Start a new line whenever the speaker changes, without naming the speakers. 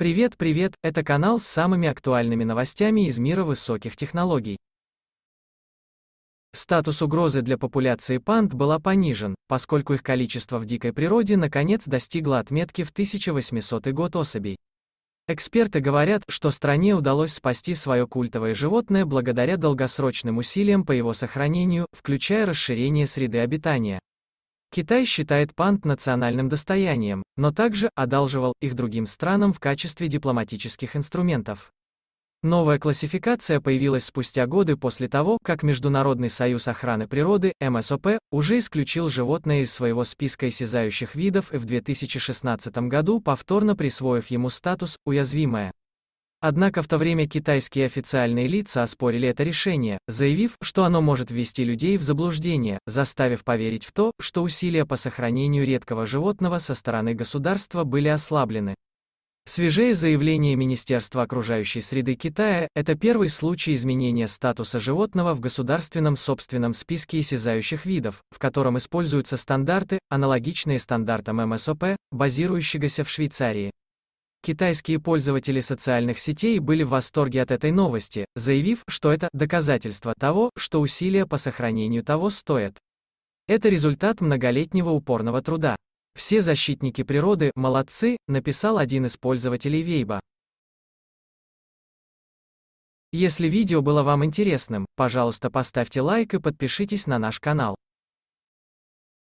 Привет, привет, это канал с самыми актуальными новостями из мира высоких технологий. Статус угрозы для популяции панд была понижен, поскольку их количество в дикой природе наконец достигло отметки в 1800 год особей. Эксперты говорят, что стране удалось спасти свое культовое животное благодаря долгосрочным усилиям по его сохранению, включая расширение среды обитания. Китай считает панд национальным достоянием, но также одалживал их другим странам в качестве дипломатических инструментов. Новая классификация появилась спустя годы после того, как Международный союз охраны природы, МСОП, уже исключил животное из своего списка осязающих видов и в 2016 году повторно присвоив ему статус «уязвимое». Однако в то время китайские официальные лица оспорили это решение, заявив, что оно может ввести людей в заблуждение, заставив поверить в то, что усилия по сохранению редкого животного со стороны государства были ослаблены. Свежее заявление Министерства окружающей среды Китая – это первый случай изменения статуса животного в государственном собственном списке исчезающих видов, в котором используются стандарты, аналогичные стандартам МСОП, базирующегося в Швейцарии. Китайские пользователи социальных сетей были в восторге от этой новости, заявив, что это доказательство того, что усилия по сохранению того стоят. Это результат многолетнего упорного труда. Все защитники природы молодцы, написал один из пользователей Вейба. Если видео было вам интересным, пожалуйста поставьте лайк и подпишитесь на наш канал.